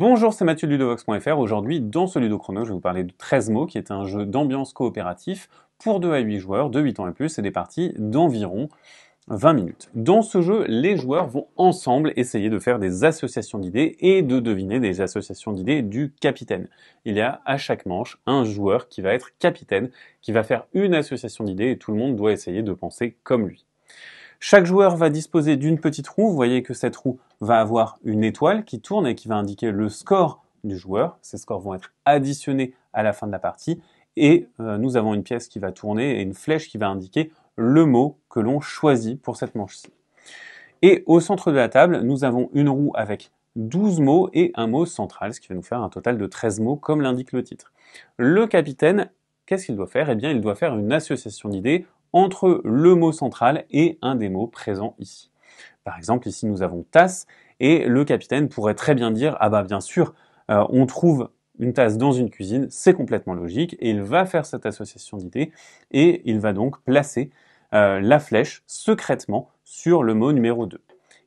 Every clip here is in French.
Bonjour, c'est Mathieu de Ludovox.fr. Aujourd'hui, dans ce Ludo Chrono, je vais vous parler de 13 mots, qui est un jeu d'ambiance coopératif pour 2 à 8 joueurs, de 8 ans et plus, et des parties d'environ 20 minutes. Dans ce jeu, les joueurs vont ensemble essayer de faire des associations d'idées et de deviner des associations d'idées du capitaine. Il y a à chaque manche un joueur qui va être capitaine, qui va faire une association d'idées et tout le monde doit essayer de penser comme lui. Chaque joueur va disposer d'une petite roue. Vous voyez que cette roue va avoir une étoile qui tourne et qui va indiquer le score du joueur. Ces scores vont être additionnés à la fin de la partie. Et euh, nous avons une pièce qui va tourner et une flèche qui va indiquer le mot que l'on choisit pour cette manche-ci. Et au centre de la table, nous avons une roue avec 12 mots et un mot central, ce qui va nous faire un total de 13 mots, comme l'indique le titre. Le capitaine, qu'est-ce qu'il doit faire Eh bien, il doit faire une association d'idées entre le mot central et un des mots présents ici. Par exemple, ici nous avons tasse et le capitaine pourrait très bien dire ah bah bien sûr, euh, on trouve une tasse dans une cuisine, c'est complètement logique et il va faire cette association d'idées et il va donc placer euh, la flèche secrètement sur le mot numéro 2.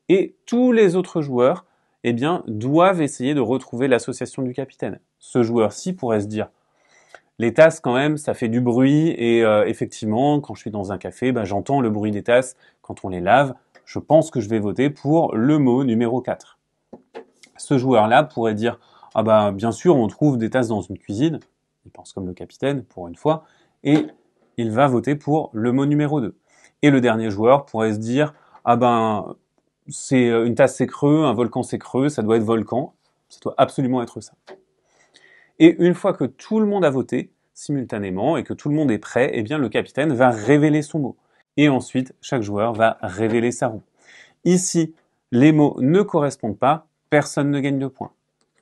Et tous les autres joueurs eh bien, doivent essayer de retrouver l'association du capitaine. Ce joueur-ci pourrait se dire les tasses quand même, ça fait du bruit et euh, effectivement, quand je suis dans un café, ben, j'entends le bruit des tasses quand on les lave. Je pense que je vais voter pour le mot numéro 4. Ce joueur-là pourrait dire ah bah bien sûr, on trouve des tasses dans une cuisine. Il pense comme le capitaine pour une fois et il va voter pour le mot numéro 2. Et le dernier joueur pourrait se dire ah ben c'est euh, une tasse c'est creux, un volcan c'est creux, ça doit être volcan, ça doit absolument être ça. Et une fois que tout le monde a voté, simultanément et que tout le monde est prêt, eh bien le capitaine va révéler son mot. Et ensuite, chaque joueur va révéler sa roue. Ici, les mots ne correspondent pas, personne ne gagne de points.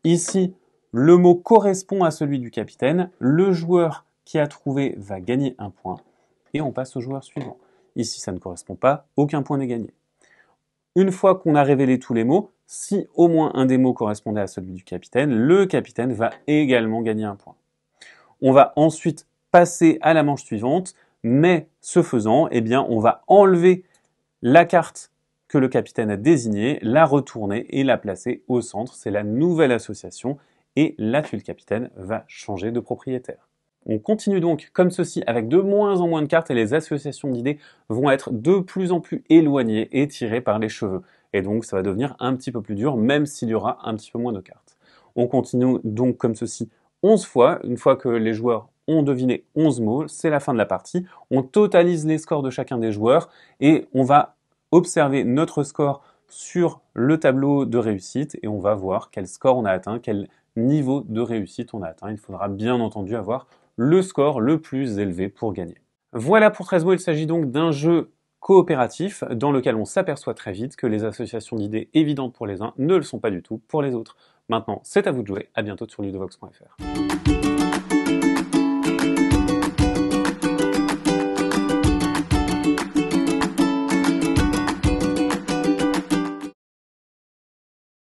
Ici, le mot correspond à celui du capitaine, le joueur qui a trouvé va gagner un point, et on passe au joueur suivant. Ici, ça ne correspond pas, aucun point n'est gagné. Une fois qu'on a révélé tous les mots, si au moins un des mots correspondait à celui du capitaine, le capitaine va également gagner un point. On va ensuite passer à la manche suivante, mais ce faisant, eh bien, on va enlever la carte que le capitaine a désignée, la retourner et la placer au centre. C'est la nouvelle association et la tuile capitaine va changer de propriétaire. On continue donc comme ceci avec de moins en moins de cartes et les associations d'idées vont être de plus en plus éloignées et tirées par les cheveux. Et donc ça va devenir un petit peu plus dur même s'il y aura un petit peu moins de cartes. On continue donc comme ceci 11 fois. Une fois que les joueurs ont deviné 11 mots, c'est la fin de la partie. On totalise les scores de chacun des joueurs et on va observer notre score sur le tableau de réussite et on va voir quel score on a atteint, quel niveau de réussite on a atteint. Il faudra bien entendu avoir le score le plus élevé pour gagner. Voilà pour 13 mots, il s'agit donc d'un jeu coopératif dans lequel on s'aperçoit très vite que les associations d'idées évidentes pour les uns ne le sont pas du tout pour les autres. Maintenant, c'est à vous de jouer. À bientôt sur ludovox.fr.